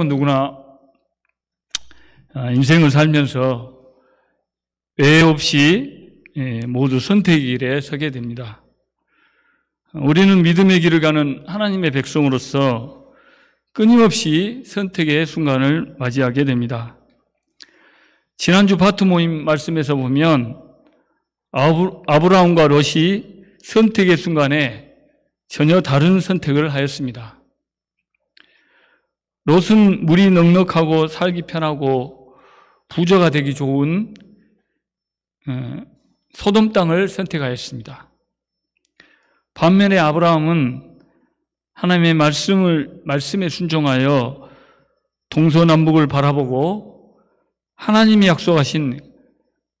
사람은 누구나 아, 인생을 살면서 애 없이 예, 모두 선택 의 길에 서게 됩니다. 우리는 믿음의 길을 가는 하나님의 백성으로서 끊임없이 선택의 순간을 맞이하게 됩니다. 지난주 파트 모임 말씀에서 보면 아브, 아브라함과 롯이 선택의 순간에 전혀 다른 선택을 하였습니다. 롯은 물이 넉넉하고 살기 편하고 부자가 되기 좋은 어, 소돔 땅을 선택하였습니다. 반면에 아브라함은 하나님의 말씀을 말씀에 순종하여 동서남북을 바라보고 하나님이 약속하신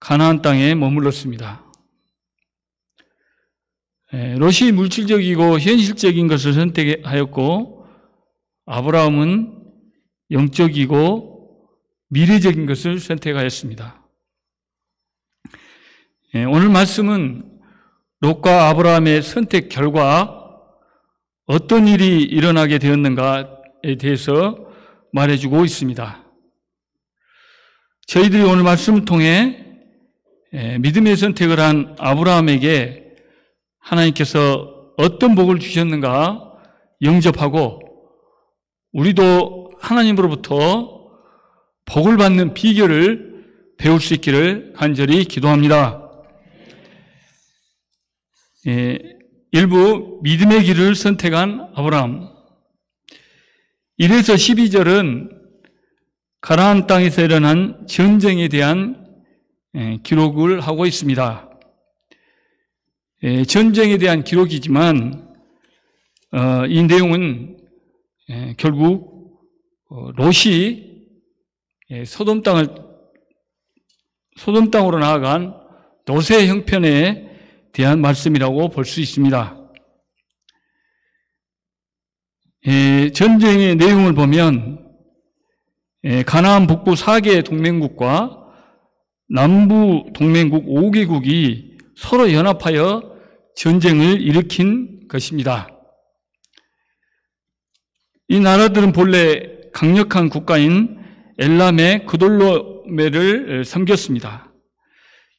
가나안 땅에 머물렀습니다. 예, 롯이 물질적이고 현실적인 것을 선택하였고 아브라함은 영적이고 미래적인 것을 선택하였습니다. 예, 오늘 말씀은 롯과 아브라함의 선택 결과 어떤 일이 일어나게 되었는가에 대해서 말해주고 있습니다. 저희들이 오늘 말씀을 통해 예, 믿음의 선택을 한 아브라함에게 하나님께서 어떤 복을 주셨는가 영접하고 우리도 하나님으로부터 복을 받는 비결을 배울 수 있기를 간절히 기도합니다. 예, 일부 믿음의 길을 선택한 아브라함. 1에서 12절은 가라안 땅에서 일어난 전쟁에 대한 예, 기록을 하고 있습니다. 예, 전쟁에 대한 기록이지만 어, 이 내용은 예, 결국 어, 롯이 예, 소돔 땅을 소돔 땅으로 나아간 노의 형편에 대한 말씀이라고 볼 수 있습니다. 예, 전쟁의 내용을 보면 가나안 북부 4개 동맹국과 남부 동맹국 5개국이 서로 연합하여 전쟁을 일으킨 것입니다. 이 나라들은 본래 강력한 국가인 엘람의 그돌로메를 섬겼습니다.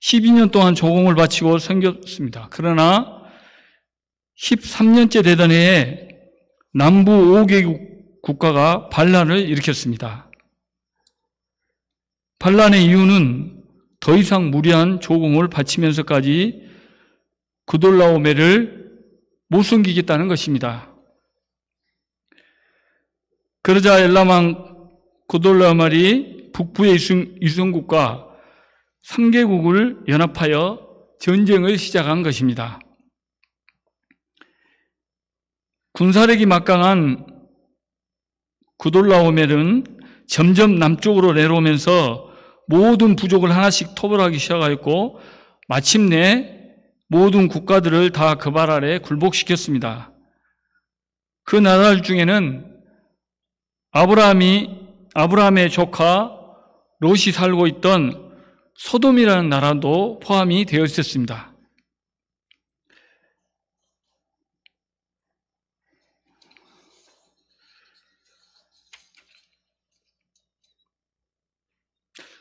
12년 동안 조공을 바치고 섬겼습니다. 그러나 13년째 되던 해에 남부 5개국 국가가 반란을 일으켰습니다. 반란의 이유는 더 이상 무리한 조공을 바치면서까지 그돌라오메를 못 숨기겠다는 것입니다. 그러자 엘라망 고돌라말이 북부의 이성 국과 3개국을 연합하여 전쟁을 시작한 것입니다. 군사력이 막강한 구돌라오멜은 점점 남쪽으로 내려오면서 모든 부족을 하나씩 토벌하기 시작하였고 마침내 모든 국가들을 다그발 아래 굴복시켰습니다. 그 나라들 중에는 아브라함이 아브라함의 조카 롯이 살고 있던 소돔이라는 나라도 포함이 되어 있었습니다.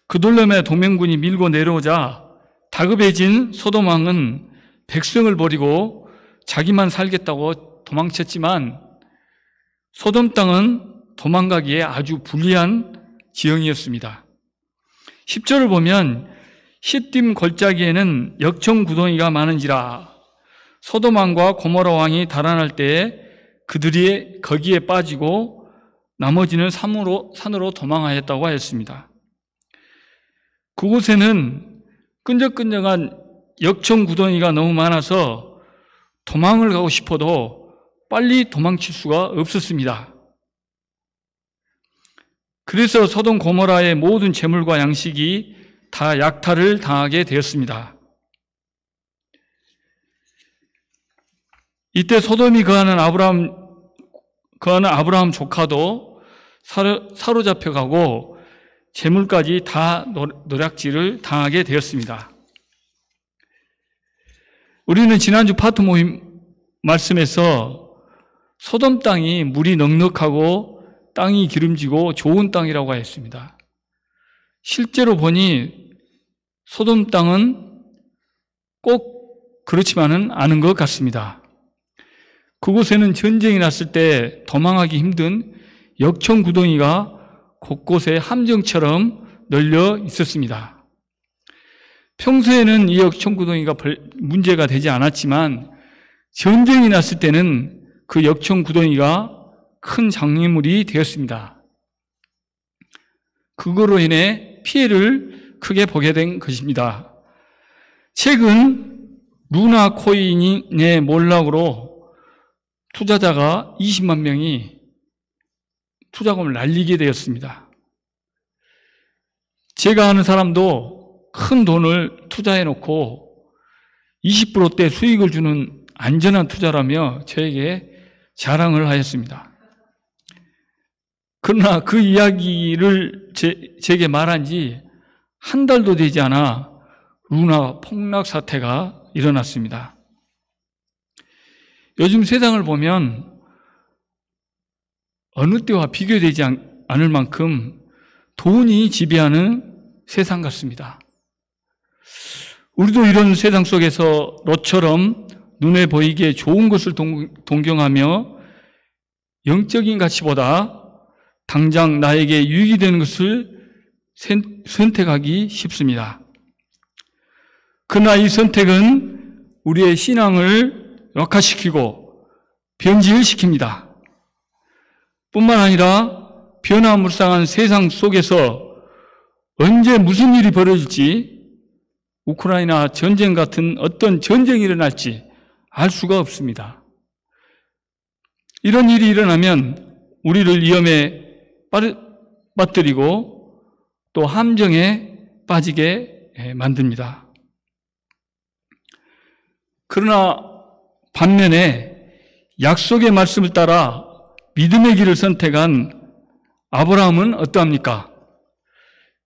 그돌렘의 동맹군이 밀고 내려오자 다급해진 소돔 왕은 백성을 버리고 자기만 살겠다고 도망쳤지만 소돔 땅은 도망가기에 아주 불리한 지형이었습니다. 10절을 보면 시딤 골짜기에는 역청 구덩이가 많은지라 소도망과 고모라 왕이 달아날 때에 그들이 거기에 빠지고 나머지는 산으로, 산으로 도망하였다고 하였습니다. 그곳에는 끈적끈적한 역청 구덩이가 너무 많아서 도망을 가고 싶어도 빨리 도망칠 수가 없었습니다. 그래서 소돔 고모라의 모든 재물과 양식이 다 약탈을 당하게 되었습니다. 이때 소돔이 그하는 아브라함 그하는 아브라함 조카도 사로, 잡혀가고 재물까지 다 노략질을 당하게 되었습니다. 우리는 지난주 파트 모임 말씀에서 소돔 땅이 물이 넉넉하고 땅이 기름지고 좋은 땅이라고 했습니다. 실제로 보니 소돔 땅은 꼭 그렇지만은 않은 것 같습니다. 그곳에는 전쟁이 났을 때 도망하기 힘든 역청 구덩이가 곳곳에 함정처럼 널려 있었습니다. 평소에는 이 역청 구덩이가 문제가 되지 않았지만 전쟁이 났을 때는 그 역청 구덩이가 큰 장애물이 되었습니다. 그거로 인해 피해를 크게 보게 된 것입니다. 최근 루나 코인의 몰락으로 투자자가 20만 명이 투자금을 날리게 되었습니다. 제가 아는 사람도 큰 돈을 투자해 놓고 20%대 수익을 주는 안전한 투자라며 저에게 자랑을 하였습니다. 그러나 그 이야기를 제, 제게 말한 지 한 달도 되지 않아 루나 폭락 사태가 일어났습니다. 요즘 세상을 보면 어느 때와 비교되지 않을 만큼 돈이 지배하는 세상 같습니다. 우리도 이런 세상 속에서 너처럼 눈에 보이게 좋은 것을 동경하며 영적인 가치보다 당장 나에게 유익이 되는 것을 선택하기 쉽습니다. 그러나 이 선택은 우리의 신앙을 역화시키고 변질시킵니다. 뿐만 아니라 변화무쌍한 세상 속에서 언제 무슨 일이 벌어질지 우크라이나 전쟁 같은 어떤 전쟁이 일어날지 알 수가 없습니다. 이런 일이 일어나면 우리를 위험에 빠뜨리고 또 함정에 빠지게 예, 만듭니다. 그러나 반면에 약속의 말씀을 따라 믿음의 길을 선택한 아브라함은 어떠합니까?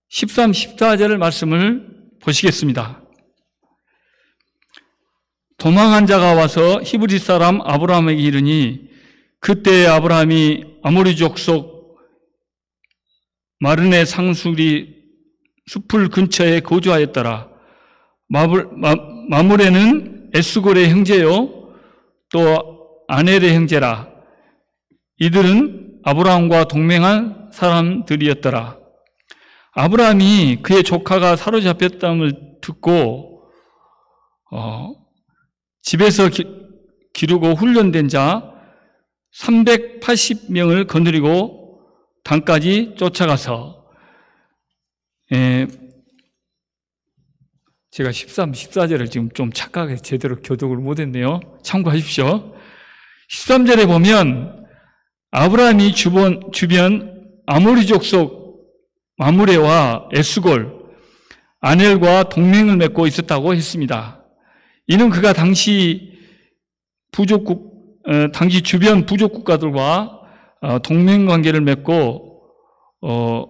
13, 1 4절 말씀을 보시겠습니다. 도망한 자가 와서 히브리 사람 아브라함에게 이르니 그때 아브라함이 아모리 족속 마르네 상수리 숲을 근처에 거주하였더라. 마블, 마, 마무레는 에스골의 형제요. 또 아넬의 형제라. 이들은 아브라함과 동맹한 사람들이었더라. 아브라함이 그의 조카가 사로잡혔다는 듣고 어, 집에서 기, 기르고 훈련된 자 380명을 거느리고 당까지 쫓아가서 에, 예, 제가 13, 14절을 지금 좀 착각해 제대로 교독을 못했네요. 참고하십시오. 13절에 보면 아브라함이 주변, 주변 아모리족 속 마무레와 에스골, 아넬과 동맹을 맺고 있었다고 했습니다. 이는 그가 당시 부족국, 어, 당시 주변 부족국가들과 어, 동맹 관계를 맺고 어,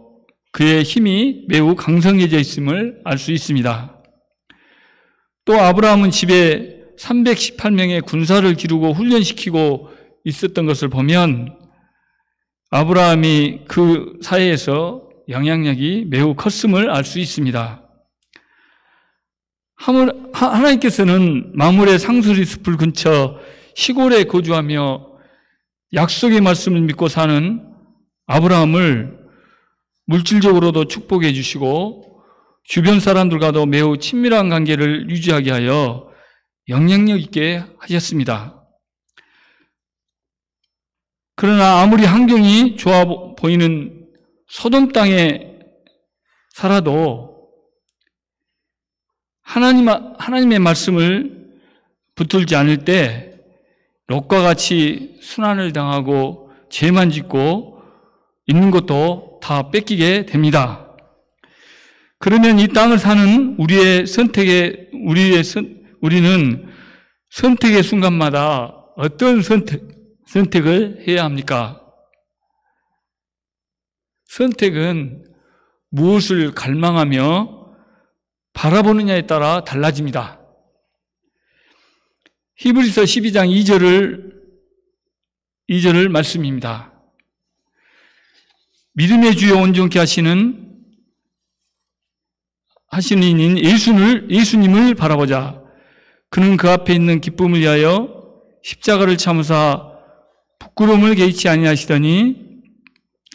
그의 힘이 매우 강성해져 있음을 알 수 있습니다. 또 아브라함은 집에 318명의 군사를 기르고 훈련시키고 있었던 것을 보면 아브라함이 그 사회에서 영향력이 매우 컸음을 알 수 있습니다. 하나님께서는 마물의 상수리 숲을 근처 시골에 거주하며 약속의 말씀을 믿고 사는 아브라함을 물질적으로도 축복해 주시고 주변 사람들과도 매우 친밀한 관계를 유지하게 하여 영향력 있게 하셨습니다. 그러나 아무리 환경이 좋아 보이는 소돔 땅에 살아도 하나님, 아, 하나님의 말씀을 붙들지 않을 때 록과 같이 순환을 당하고 죄만 짓고 있는 것도 다 뺏기게 됩니다. 그러면 이 땅을 사는 우리의 선택에 우리의 선, 우리는 선택의 순간마다 어떤 선택, 선택을 해야 합니까? 선택은 무엇을 갈망하며 바라보느냐에 따라 달라집니다. 히브리서 12장 2절을 2절을 말씀입니다. 믿음의 주여 온전케 하시는 하시는 예수를 예수님을 바라보자. 그는 그 앞에 있는 기쁨을 위하여 십자가를 참으사 부끄러움을 개의치 아니하시더니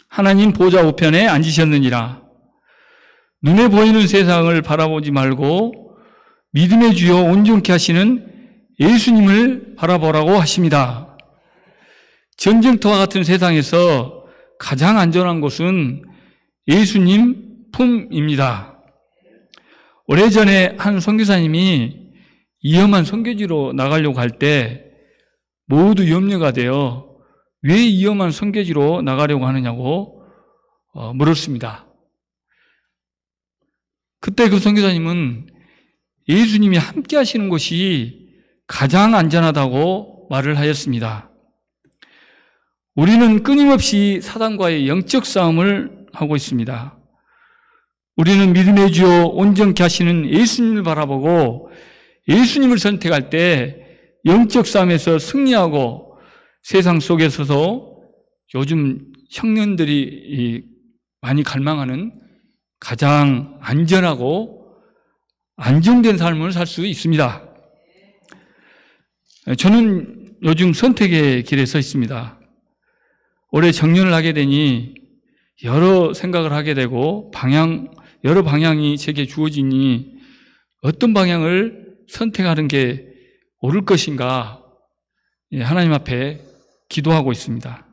하나님 보좌 우편에 앉으셨느니라. 눈에 보이는 세상을 바라보지 말고 믿음의 주여 온전케 하시는 예수님을 바라보라고 하십니다. 전쟁터와 같은 세상에서 가장 안전한 곳은 예수님 품입니다. 오래전에 한 선교사님이 위험한 선교지로 나가려고 할 때 모두 염려가 되어 왜 위험한 선교지로 나가려고 하느냐고 어, 물었습니다. 그때 그 선교사님은 예수님이 함께 하시는 곳이 가장 안전하다고 말을 하였습니다. 우리는 끊임없이 사단과의 영적 싸움을 하고 있습니다. 우리는 믿음의 주요 온전케 하시는 예수님을 바라보고 예수님을 선택할 때 영적 싸움에서 승리하고 세상 속에 서서 요즘 청년들이 많이 갈망하는 가장 안전하고 안정된 삶을 살 수 있습니다. 예, 저는 요즘 선택의 길에 서 있습니다. 올해 정년을 하게 되니 여러 생각을 하게 되고 방향, 여러 방향이 제게 주어지니 어떤 방향을 선택하는 게 옳을 것인가 예, 하나님 앞에 기도하고 있습니다.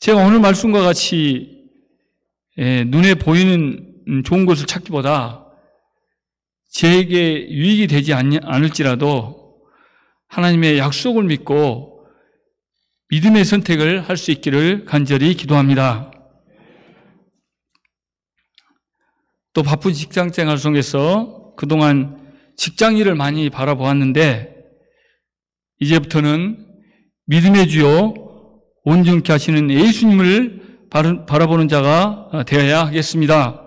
제가 오늘 말씀과 같이 예, 눈에 보이는 음, 좋은 것을 찾기보다 제게 유익이 되지 않을지라도 하나님의 약속을 믿고 믿음의 선택을 할 수 있기를 간절히 기도합니다. 또 바쁜 직장 생활 속에서 그동안 직장 일을 많이 바라보았는데 이제부터는 믿음의 주요 온전케 하시는 예수님을 바라보는 자가 되어야 하겠습니다.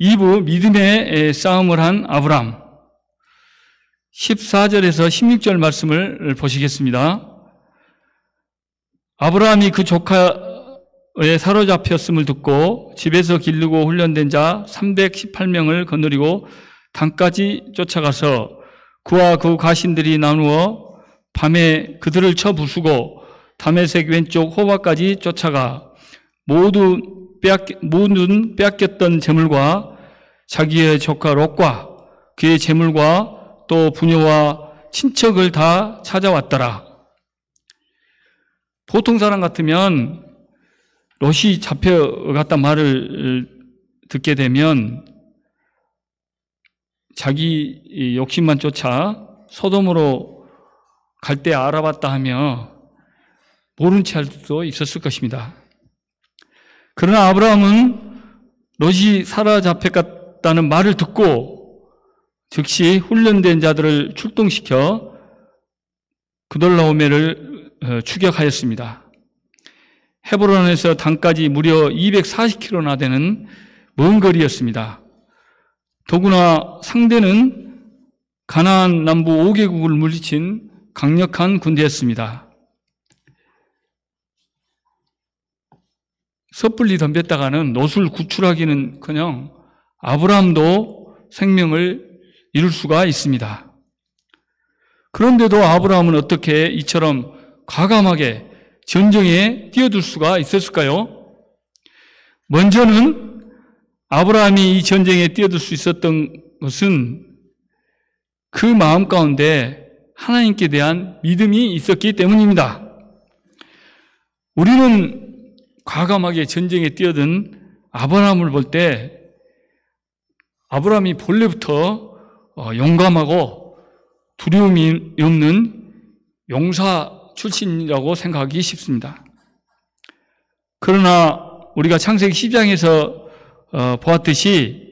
2부 예, 믿음의 싸움을 한 아브람 14절에서 16절 말씀을 보시겠습니다. 아브라함이 그 조카에 사로잡혔음을 듣고 집에서 기르고 훈련된 자 318명을 거느리고 강까지 쫓아가서 그와 그 가신들이 나누어 밤에 그들을 쳐 부수고 담에색 왼쪽 호바까지 쫓아가 모두 빼앗, 모든 빼앗겼던 재물과 자기의 조카 롯과 그의 재물과 또 부녀와 친척을 다 찾아왔더라. 보통 사람 같으면 러시 잡혀갔다 말을 듣게 되면 자기 욕심만 쫓아 서돔으로갈 때 알아봤다 하며 모른 채 할 수도 있었을 것입니다. 그러나 아브라함은 러시 사라 잡혀갔다는 말을 듣고 즉시 훈련된 자들을 출동시켜 그돌라오메를 어, 추격하였습니다. 헤브론에서 당까지 무려 240km나 되는 먼 거리였습니다. 더구나 상대는 가나안 남부 5개국을 물리친 강력한 군대였습니다. 섣불리 덤볐다가는 노술 구출하기는 커녕 아브라함도 생명을 이룰 수가 있습니다. 그런데도 아브라함은 어떻게 이처럼 과감하게 전쟁에 뛰어들 수가 있었을까요? 먼저는 아브라함이 이 전쟁에 뛰어들 수 있었던 것은 그 마음 가운데 하나님께 대한 믿음이 있었기 때문입니다. 우리는 과감하게 전쟁에 뛰어든 아브라함을 볼 때 아브라함이 본래부터 어, 용감하고 두려움이 없는 용사 출신이라고 생각하기 쉽습니다. 그러나 우리가 창세기 10장에서 어, 보았듯이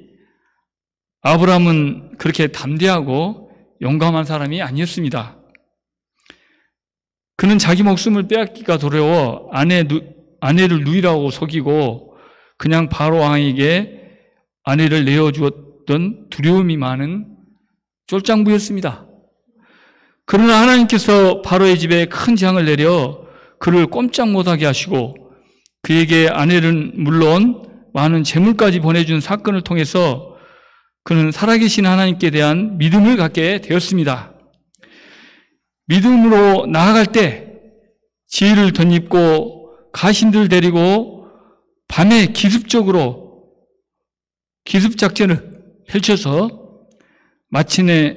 아브라함은 그렇게 담대하고 용감한 사람이 아니었습니다. 그는 자기 목숨을 빼앗기가 두려워 아내, 아내를 누이라고 속이고 그냥 바로 왕에게 아내를 내어주었던 두려움이 많은 쫄짱부였습니다 그러나 하나님께서 바로의 집에 큰 재앙을 내려 그를 꼼짝 못하게 하시고 그에게 아내는 물론 많은 재물까지 보내준 사건을 통해서 그는 살아계신 하나님께 대한 믿음을 갖게 되었습니다. 믿음으로 나아갈 때 지혜를 덧입고 가신들 데리고 밤에 기습적으로 기습작전을 펼쳐서 마침내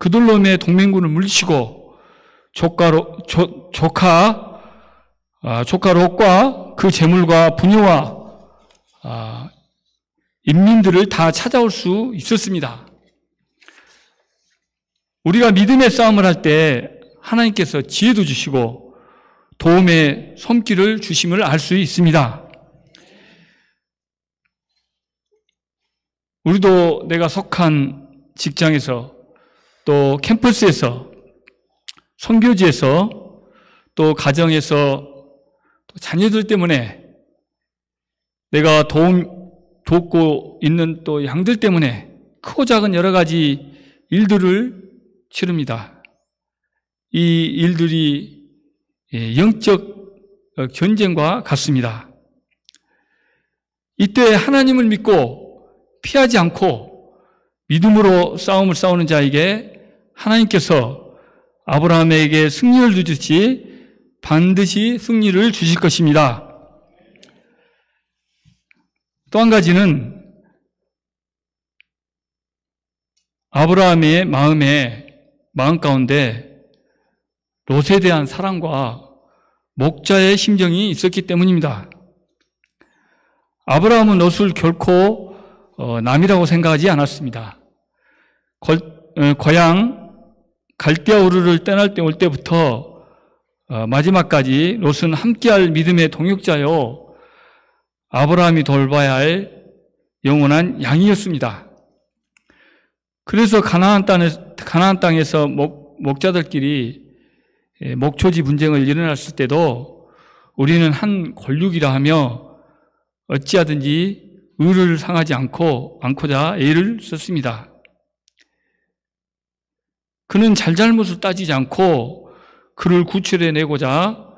그들놈의 동맹군을 물리치고 조카로, 조, 조카, 아, 조카 롯과 그 재물과 부녀와 아, 인민들을 다 찾아올 수 있었습니다. 우리가 믿음의 싸움을 할 때 하나님께서 지혜도 주시고 도움의 손길을 주심을 알 수 있습니다. 우리도 내가 속한 직장에서 또 캠퍼스에서 선교지에서 또 가정에서 또 자녀들 때문에 내가 도움 돕고 있는 또 양들 때문에 크고 작은 여러 가지 일들을 치릅니다. 이 일들이 예, 영적 어, 전쟁과 같습니다. 이때 하나님을 믿고 피하지 않고 믿음으로 싸움을 싸우는 자에게 하나님께서 아브라함에게 승리를 주듯이 반드시 승리를 주실 것입니다. 또 한 가지는 아브라함의 마음에 마음 가운데 롯에 대한 사랑과 목자의 심정이 있었기 때문입니다. 아브라함은 롯을 결코 어, 남이라고 생각하지 않았습니다. 고향 어, 갈대아 우르를 떠날 때 올 때부터 어, 마지막까지 롯은 함께할 믿음의 동역자요 아브라함이 돌봐야 할 영원한 양이었습니다. 그래서 가나안 땅에서, 가나안 땅에서 목, 목자들끼리 예, 목초지 분쟁을 일어났을 때도 우리는 한 권륙이라 하며 어찌하든지 의를 상하지 않고 않고자 애를 썼습니다. 그는 잘잘못을 따지지 않고 그를 구출해내고자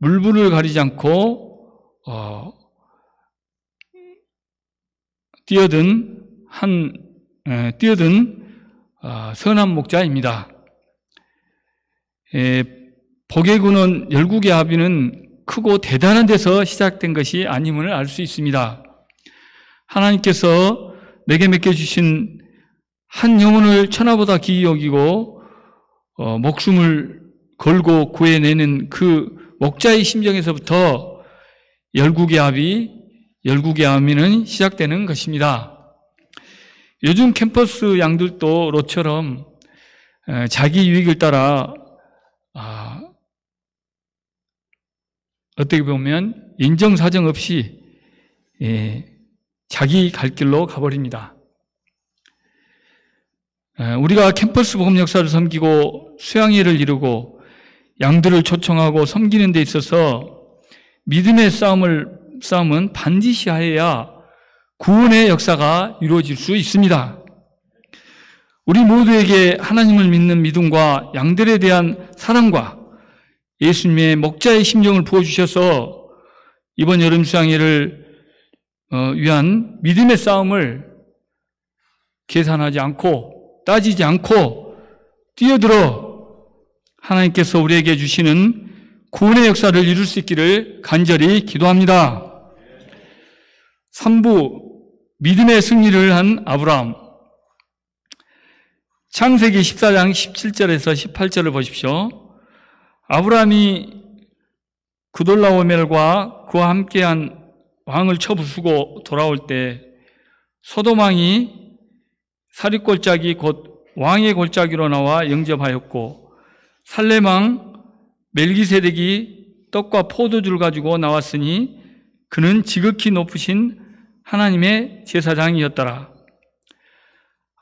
물불을 가리지 않고 어, 뛰어든 한 에, 뛰어든 어, 선한 목자입니다. 에, 복의 구는 열국의 합의는 크고 대단한 데서 시작된 것이 아님을 알 수 있습니다. 하나님께서 내게 맡겨주신 한 영혼을 천하보다 기이 여기고 어, 목숨을 걸고 구해내는 그 목자의 심정에서부터 열국의 합이 열국의 아미는 시작되는 것입니다. 요즘 캠퍼스 양들도 로처럼 자기 유익을 따라 아, 어떻게 보면 인정사정 없이 예, 자기 갈 길로 가버립니다. 우리가 캠퍼스 복음 역사를 섬기고 수양회를 이루고 양들을 초청하고 섬기는 데 있어서 믿음의 싸움을 싸움은 반드시 하여야 구원의 역사가 이루어질 수 있습니다. 우리 모두에게 하나님을 믿는 믿음과 양들에 대한 사랑과 예수님의 목자의 심정을 부어주셔서 이번 여름 수양회를 어, 위한 믿음의 싸움을 계산하지 않고 따지지 않고 뛰어들어 하나님께서 우리에게 주시는 구원의 역사를 이룰 수 있기를 간절히 기도합니다. 3부 믿음의 승리를 한 아브라함 창세기 14장 17절에서 18절을 보십시오. 아브라함이 그돌라오멜과 그와 함께한 왕을 쳐부수고 돌아올 때 소돔왕이 사립골짜기 곧 왕의 골짜기로 나와 영접하였고 살레망 멜기세덱이 떡과 포도주를 가지고 나왔으니 그는 지극히 높으신 하나님의 제사장이었더라.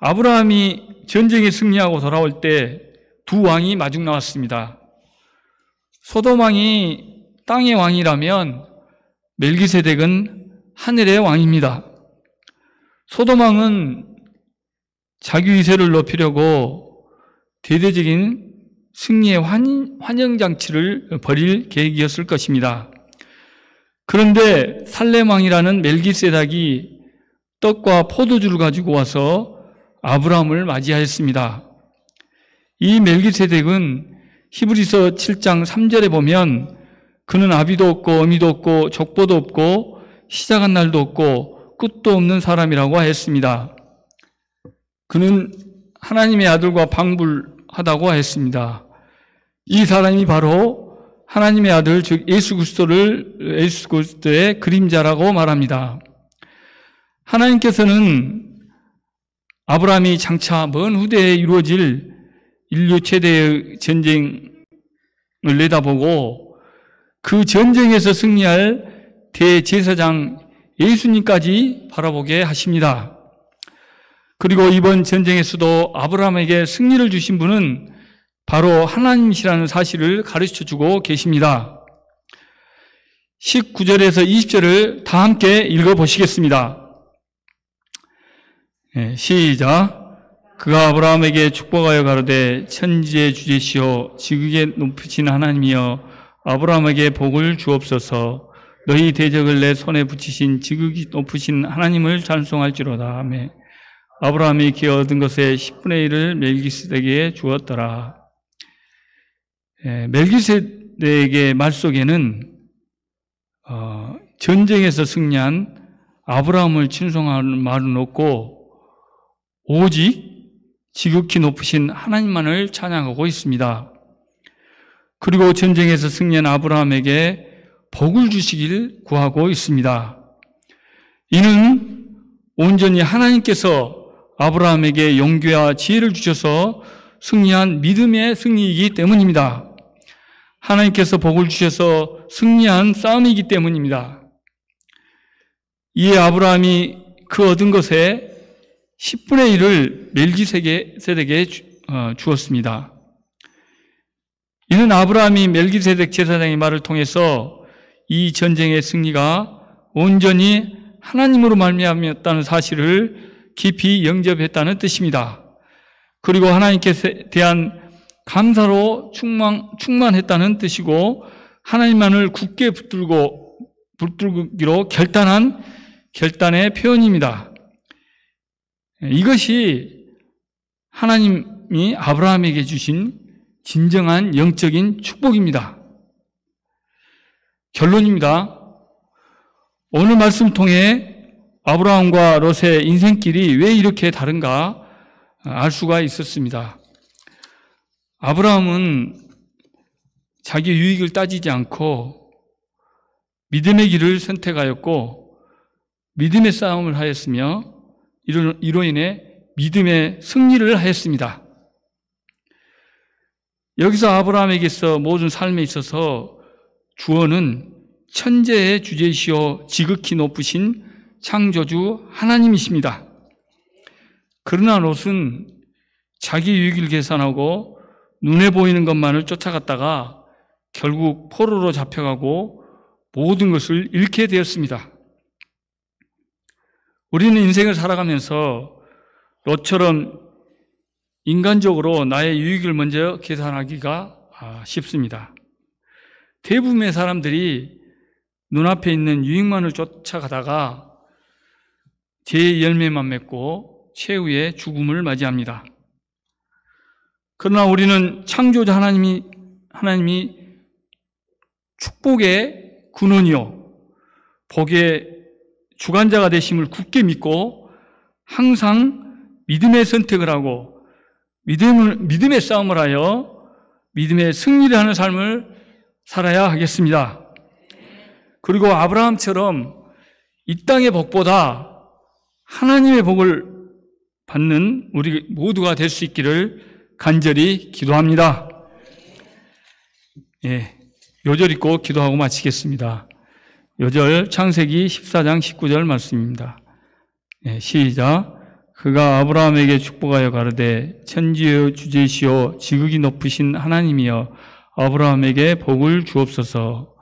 아브라함이 전쟁에 승리하고 돌아올 때 두 왕이 마중 나왔습니다. 소도망이 땅의 왕이라면 멜기세덱은 하늘의 왕입니다. 소도망은 자기 위세를 높이려고 대대적인 승리의 환, 환영장치를 벌일 계획이었을 것입니다. 그런데 살레망이라는 멜기세닥이 떡과 포도주를 가지고 와서 아브라함을 맞이하였습니다. 이 멜기세덱은 히브리서 7장 3절에 보면 그는 아비도 없고 어미도 없고 족보도 없고 시작한 날도 없고 끝도 없는 사람이라고 하였습니다. 그는 하나님의 아들과 방불하다고 했습니다. 이 사람이 바로 하나님의 아들 즉 예수 그리스도를 예수 그리스도의 그림자라고 말합니다. 하나님께서는 아브라함이 장차 먼 후대에 이루어질 인류 최대의 전쟁을 내다보고 그 전쟁에서 승리할 대제사장 예수님까지 바라보게 하십니다. 그리고 이번 전쟁에서도 아브라함에게 승리를 주신 분은 바로 하나님이시라는 사실을 가르쳐 주고 계십니다. 19절에서 20절을 다 함께 읽어 보시겠습니다. 예, 시작. 그가 아브라함에게 축복하여 가로되 천지의 주제시오 지극에 높으신 하나님이여 아브라함에게 복을 주옵소서 너희 대적을 내 손에 붙이신 지극히 높으신 하나님을 찬송할지로다 하며 아브라함이 기어든 것의 10분의 1을 멜기스덱에게 주었더라. 예, 멜기스덱의 말 속에는 어, 전쟁에서 승리한 아브라함을 칭송하는 말은 없고 오직 지극히 높으신 하나님만을 찬양하고 있습니다. 그리고 전쟁에서 승리한 아브라함에게 복을 주시길 구하고 있습니다. 이는 온전히 하나님께서 아브라함에게 용기와 지혜를 주셔서 승리한 믿음의 승리이기 때문입니다. 하나님께서 복을 주셔서 승리한 싸움이기 때문입니다. 이에 아브라함이 그 얻은 것에 10분의 1을 멜기세덱에 어, 주었습니다. 이는 아브라함이 멜기세덱 제사장의 말을 통해서 이 전쟁의 승리가 온전히 하나님으로 말미암았다는 사실을 깊이 영접했다는 뜻입니다. 그리고 하나님께 대한 감사로 충만, 충만했다는 뜻이고 하나님만을 굳게 붙들고 붙들기로 결단한 결단의 표현입니다. 이것이 하나님이 아브라함에게 주신 진정한 영적인 축복입니다. 결론입니다. 오늘 말씀 통해 아브라함과 롯의 인생길이 왜 이렇게 다른가 아, 알 수가 있었습니다. 아브라함은 자기 유익을 따지지 않고 믿음의 길을 선택하였고 믿음의 싸움을 하였으며 이로 인해 믿음의 승리를 하였습니다. 여기서 아브라함에게서 모든 삶에 있어서 주어는 천재의 주제시오 지극히 높으신 창조주 하나님이십니다. 그러나 롯은 자기 유익을 계산하고 눈에 보이는 것만을 쫓아갔다가 결국 포로로 잡혀가고 모든 것을 잃게 되었습니다. 우리는 인생을 살아가면서 롯처럼 인간적으로 나의 유익을 먼저 계산하기가 아, 쉽습니다. 대부분의 사람들이 눈앞에 있는 유익만을 쫓아가다가 제 열매만 맺고 최후의 죽음을 맞이합니다. 그러나 우리는 창조자 하나님이 하나님이 축복의 근원이요 복의 주관자가 되심을 굳게 믿고 항상 믿음의 선택을 하고 믿음을 믿음의 싸움을 하여 믿음의 승리를 하는 삶을 살아야 하겠습니다. 그리고 아브라함처럼 이 땅의 복보다 하나님의 복을 받는 우리 모두가 될 수 있기를 간절히 기도합니다. 예, 요절 읽고 기도하고 마치겠습니다. 요절 창세기 14장 19절 말씀입니다. 예, 시작. 그가 아브라함에게 축복하여 가르되 천지의 주제시오 지극히 높으신 하나님이여 아브라함에게 복을 주옵소서.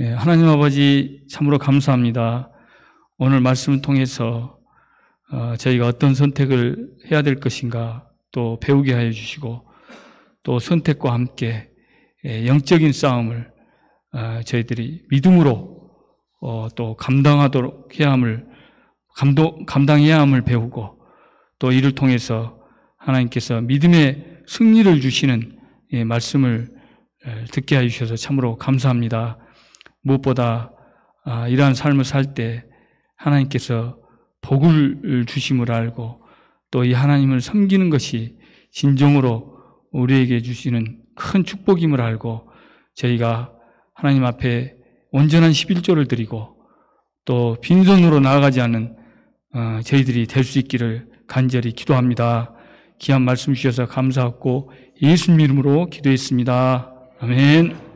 예, 하나님 아버지 참으로 감사합니다. 오늘 말씀을 통해서 어, 저희가 어떤 선택을 해야 될 것인가 또 배우게 하여 주시고 또 선택과 함께 예, 영적인 싸움을 어, 저희들이 믿음으로 어, 또 감당하도록 해야 함을 감도, 감당해야 함을 배우고 또 이를 통해서 하나님께서 믿음의 승리를 주시는 예, 말씀을 듣게 해 주셔서 참으로 감사합니다. 무엇보다 아, 이러한 삶을 살 때 하나님께서 복을 주심을 알고 또 이 하나님을 섬기는 것이 진정으로 우리에게 주시는 큰 축복임을 알고 저희가 하나님 앞에 온전한 11조를 드리고 또 빈손으로 나아가지 않은 어, 저희들이 될 수 있기를 간절히 기도합니다. 귀한 말씀 주셔서 감사하고 예수님 이름으로 기도했습니다. 아멘.